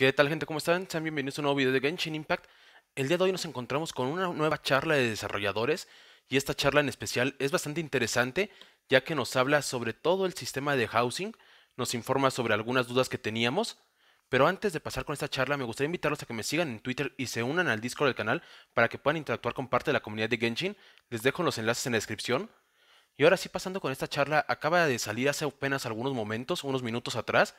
¿Qué tal gente? ¿Cómo están? Sean bienvenidos a un nuevo video de Genshin Impact. El día de hoy nos encontramos con una nueva charla de desarrolladores y esta charla en especial es bastante interesante ya que nos habla sobre todo el sistema de housing, nos informa sobre algunas dudas que teníamos, pero antes de pasar con esta charla me gustaría invitarlos a que me sigan en Twitter y se unan al Discord del canal para que puedan interactuar con parte de la comunidad de Genshin, les dejo los enlaces en la descripción. Y ahora sí pasando con esta charla, acaba de salir hace apenas algunos momentos, unos minutos atrás,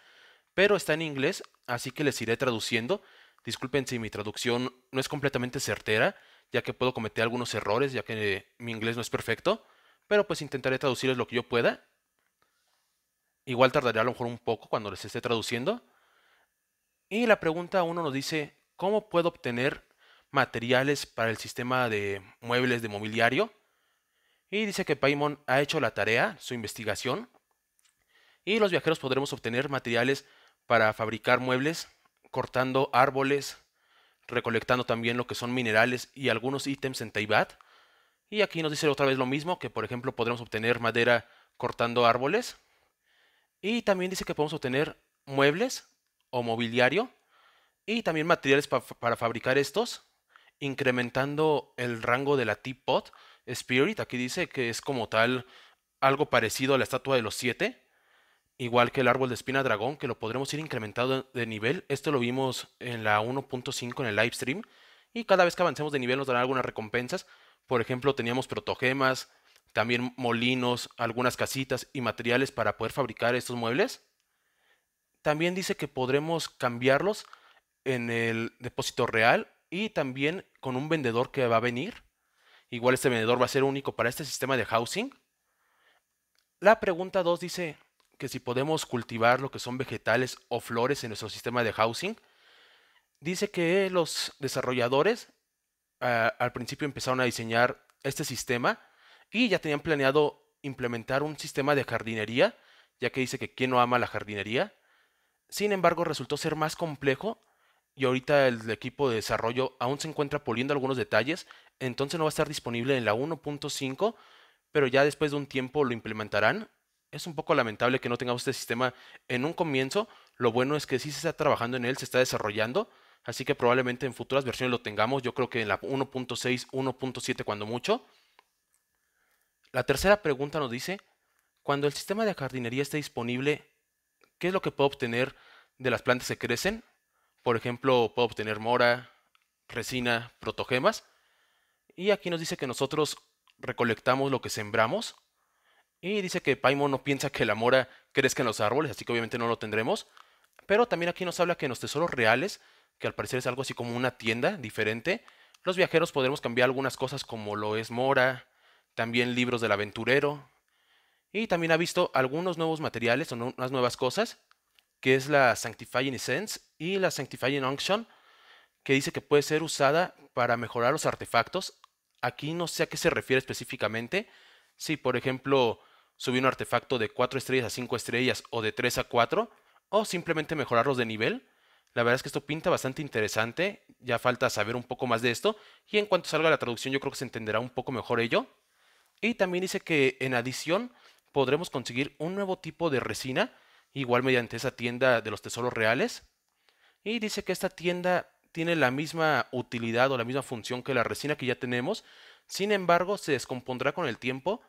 pero está en inglés, así que les iré traduciendo. Disculpen si mi traducción no es completamente certera, ya que puedo cometer algunos errores, ya que mi inglés no es perfecto, pero pues intentaré traducirles lo que yo pueda. Igual tardaré a lo mejor un poco cuando les esté traduciendo. Y la pregunta 1 nos dice, ¿cómo puedo obtener materiales para el sistema de muebles de mobiliario? Y dice que Paimon ha hecho la tarea, su investigación, y los viajeros podremos obtener materiales para fabricar muebles, cortando árboles, recolectando también lo que son minerales y algunos ítems en Taibat Y aquí nos dice otra vez lo mismo, que por ejemplo podremos obtener madera cortando árboles. Y también dice que podemos obtener muebles o mobiliario y también materiales para fabricar estos, incrementando el rango de la Teapot Spirit. Aquí dice que es como tal algo parecido a la estatua de los siete, igual que el árbol de espina dragón, que lo podremos ir incrementando de nivel. Esto lo vimos en la 1.5 en el live stream. Y cada vez que avancemos de nivel nos darán algunas recompensas. Por ejemplo, teníamos protogemas, también molinos, algunas casitas y materiales para poder fabricar estos muebles. También dice que podremos cambiarlos en el depósito real y también con un vendedor que va a venir. Igual este vendedor va a ser único para este sistema de housing. La pregunta 2 dice, que si podemos cultivar lo que son vegetales o flores en nuestro sistema de housing, dice que los desarrolladores ah, al principio empezaron a diseñar este sistema y ya tenían planeado implementar un sistema de jardinería, ya que dice que quién no ama la jardinería. Sin embargo, resultó ser más complejo y ahorita el equipo de desarrollo aún se encuentra puliendo algunos detalles, entonces no va a estar disponible en la 1.5, pero ya después de un tiempo lo implementarán es un poco lamentable que no tengamos este sistema en un comienzo. Lo bueno es que sí se está trabajando en él, se está desarrollando. Así que probablemente en futuras versiones lo tengamos. Yo creo que en la 1.6, 1.7 cuando mucho. La tercera pregunta nos dice, cuando el sistema de jardinería esté disponible, ¿qué es lo que puedo obtener de las plantas que crecen? Por ejemplo, puedo obtener mora, resina, protogemas. Y aquí nos dice que nosotros recolectamos lo que sembramos y dice que Paimon no piensa que la mora crezca en los árboles, así que obviamente no lo tendremos. Pero también aquí nos habla que en los tesoros reales, que al parecer es algo así como una tienda diferente, los viajeros podremos cambiar algunas cosas como lo es mora, también libros del aventurero. Y también ha visto algunos nuevos materiales o unas nuevas cosas, que es la Sanctifying Essence y la Sanctifying Unction, que dice que puede ser usada para mejorar los artefactos. Aquí no sé a qué se refiere específicamente. Si, por ejemplo, subir un artefacto de 4 estrellas a 5 estrellas o de 3 a 4, o simplemente mejorarlos de nivel. La verdad es que esto pinta bastante interesante, ya falta saber un poco más de esto, y en cuanto salga la traducción yo creo que se entenderá un poco mejor ello. Y también dice que en adición podremos conseguir un nuevo tipo de resina, igual mediante esa tienda de los tesoros reales. Y dice que esta tienda tiene la misma utilidad o la misma función que la resina que ya tenemos, sin embargo se descompondrá con el tiempo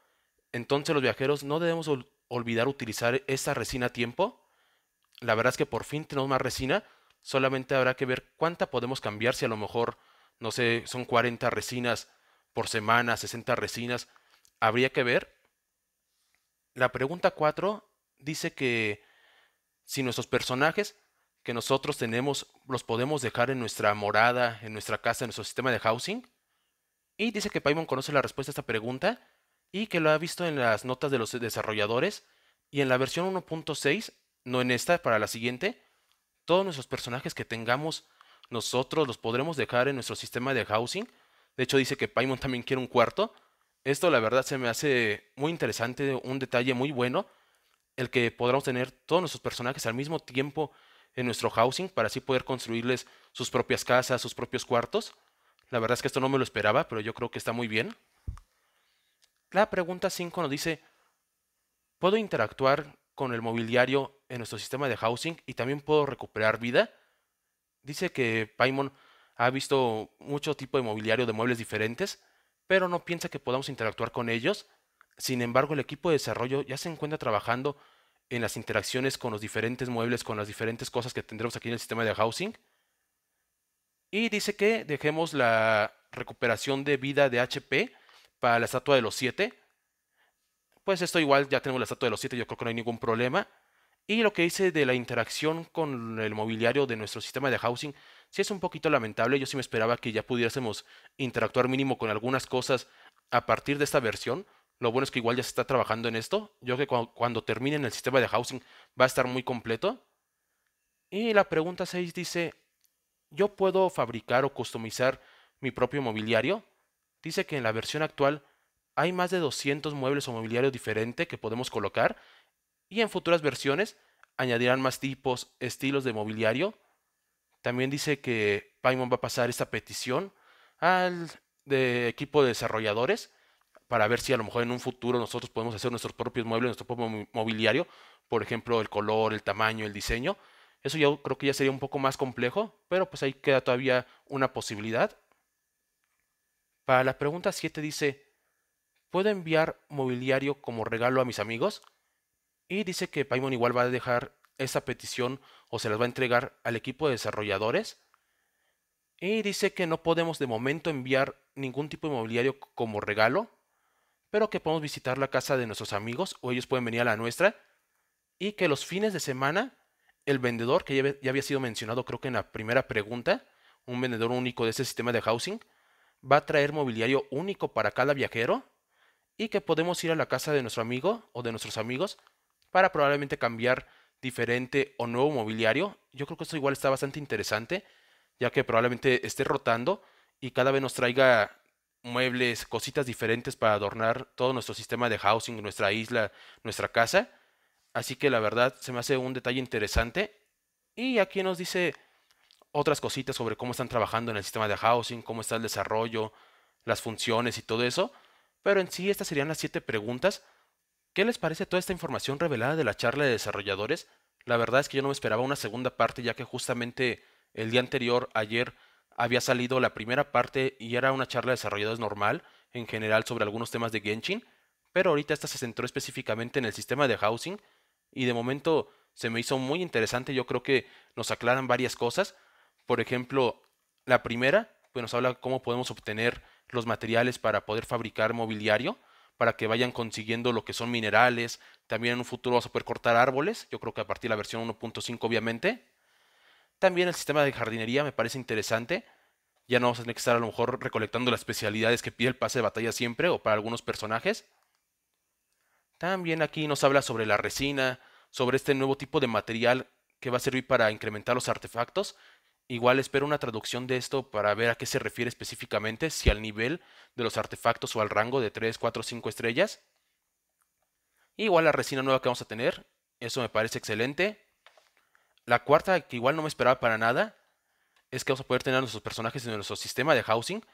entonces los viajeros no debemos olvidar utilizar esa resina a tiempo. La verdad es que por fin tenemos más resina. Solamente habrá que ver cuánta podemos cambiar si a lo mejor, no sé, son 40 resinas por semana, 60 resinas. Habría que ver. La pregunta 4 dice que si nuestros personajes que nosotros tenemos los podemos dejar en nuestra morada, en nuestra casa, en nuestro sistema de housing. Y dice que Paimon conoce la respuesta a esta pregunta y que lo ha visto en las notas de los desarrolladores y en la versión 1.6, no en esta, para la siguiente, todos nuestros personajes que tengamos nosotros los podremos dejar en nuestro sistema de housing. De hecho dice que Paimon también quiere un cuarto. Esto la verdad se me hace muy interesante, un detalle muy bueno, el que podamos tener todos nuestros personajes al mismo tiempo en nuestro housing para así poder construirles sus propias casas, sus propios cuartos. La verdad es que esto no me lo esperaba, pero yo creo que está muy bien. La pregunta 5 nos dice, ¿puedo interactuar con el mobiliario en nuestro sistema de housing y también puedo recuperar vida? Dice que Paimon ha visto mucho tipo de mobiliario de muebles diferentes, pero no piensa que podamos interactuar con ellos. Sin embargo, el equipo de desarrollo ya se encuentra trabajando en las interacciones con los diferentes muebles, con las diferentes cosas que tendremos aquí en el sistema de housing. Y dice que dejemos la recuperación de vida de HP para la estatua de los 7, Pues esto igual, ya tenemos la estatua de los siete, yo creo que no hay ningún problema. Y lo que dice de la interacción con el mobiliario de nuestro sistema de housing, sí es un poquito lamentable. Yo sí me esperaba que ya pudiésemos interactuar mínimo con algunas cosas a partir de esta versión. Lo bueno es que igual ya se está trabajando en esto. Yo creo que cuando, cuando terminen el sistema de housing va a estar muy completo. Y la pregunta 6 dice, ¿yo puedo fabricar o customizar mi propio mobiliario? dice que en la versión actual hay más de 200 muebles o mobiliario diferente que podemos colocar y en futuras versiones añadirán más tipos, estilos de mobiliario. También dice que Paimon va a pasar esta petición al equipo de desarrolladores para ver si a lo mejor en un futuro nosotros podemos hacer nuestros propios muebles, nuestro propio mobiliario, por ejemplo, el color, el tamaño, el diseño. Eso yo creo que ya sería un poco más complejo, pero pues ahí queda todavía una posibilidad para la pregunta 7 dice, ¿puedo enviar mobiliario como regalo a mis amigos? Y dice que Paimon igual va a dejar esa petición o se las va a entregar al equipo de desarrolladores. Y dice que no podemos de momento enviar ningún tipo de mobiliario como regalo, pero que podemos visitar la casa de nuestros amigos o ellos pueden venir a la nuestra. Y que los fines de semana, el vendedor, que ya había sido mencionado creo que en la primera pregunta, un vendedor único de ese sistema de housing, va a traer mobiliario único para cada viajero y que podemos ir a la casa de nuestro amigo o de nuestros amigos para probablemente cambiar diferente o nuevo mobiliario. Yo creo que esto igual está bastante interesante, ya que probablemente esté rotando y cada vez nos traiga muebles, cositas diferentes para adornar todo nuestro sistema de housing, nuestra isla, nuestra casa. Así que la verdad se me hace un detalle interesante. Y aquí nos dice otras cositas sobre cómo están trabajando en el sistema de housing, cómo está el desarrollo, las funciones y todo eso. Pero en sí estas serían las siete preguntas. ¿Qué les parece toda esta información revelada de la charla de desarrolladores? La verdad es que yo no me esperaba una segunda parte ya que justamente el día anterior, ayer, había salido la primera parte y era una charla de desarrolladores normal, en general sobre algunos temas de Genshin, pero ahorita esta se centró específicamente en el sistema de housing y de momento se me hizo muy interesante, yo creo que nos aclaran varias cosas, por ejemplo, la primera pues nos habla cómo podemos obtener los materiales para poder fabricar mobiliario, para que vayan consiguiendo lo que son minerales. También en un futuro vamos a poder cortar árboles, yo creo que a partir de la versión 1.5 obviamente. También el sistema de jardinería me parece interesante. Ya no vamos a tener que estar a lo mejor recolectando las especialidades que pide el pase de batalla siempre o para algunos personajes. También aquí nos habla sobre la resina, sobre este nuevo tipo de material que va a servir para incrementar los artefactos, Igual espero una traducción de esto para ver a qué se refiere específicamente, si al nivel de los artefactos o al rango de 3, 4, 5 estrellas. Igual la resina nueva que vamos a tener, eso me parece excelente. La cuarta, que igual no me esperaba para nada, es que vamos a poder tener a nuestros personajes en nuestro sistema de housing.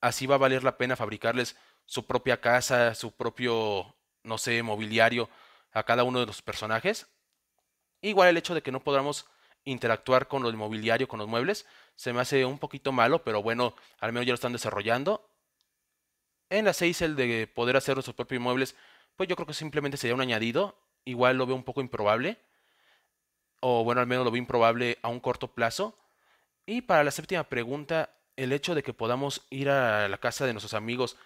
Así va a valer la pena fabricarles su propia casa, su propio, no sé, mobiliario a cada uno de los personajes. Igual el hecho de que no podamos interactuar con lo inmobiliario, con los muebles. Se me hace un poquito malo, pero bueno, al menos ya lo están desarrollando. En la 6 el de poder hacer nuestros propios inmuebles, pues yo creo que simplemente sería un añadido. Igual lo veo un poco improbable. O bueno, al menos lo veo improbable a un corto plazo. Y para la séptima pregunta, el hecho de que podamos ir a la casa de nuestros amigos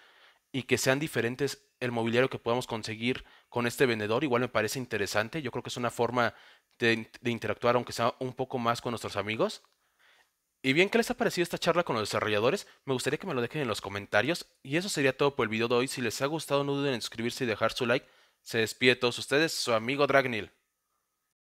y que sean diferentes el mobiliario que podamos conseguir con este vendedor, igual me parece interesante. Yo creo que es una forma de, interactuar, aunque sea un poco más con nuestros amigos. Y bien, ¿qué les ha parecido esta charla con los desarrolladores? Me gustaría que me lo dejen en los comentarios. Y eso sería todo por el video de hoy. Si les ha gustado, no duden en suscribirse y dejar su like. Se despide todos ustedes, su amigo Dragnil.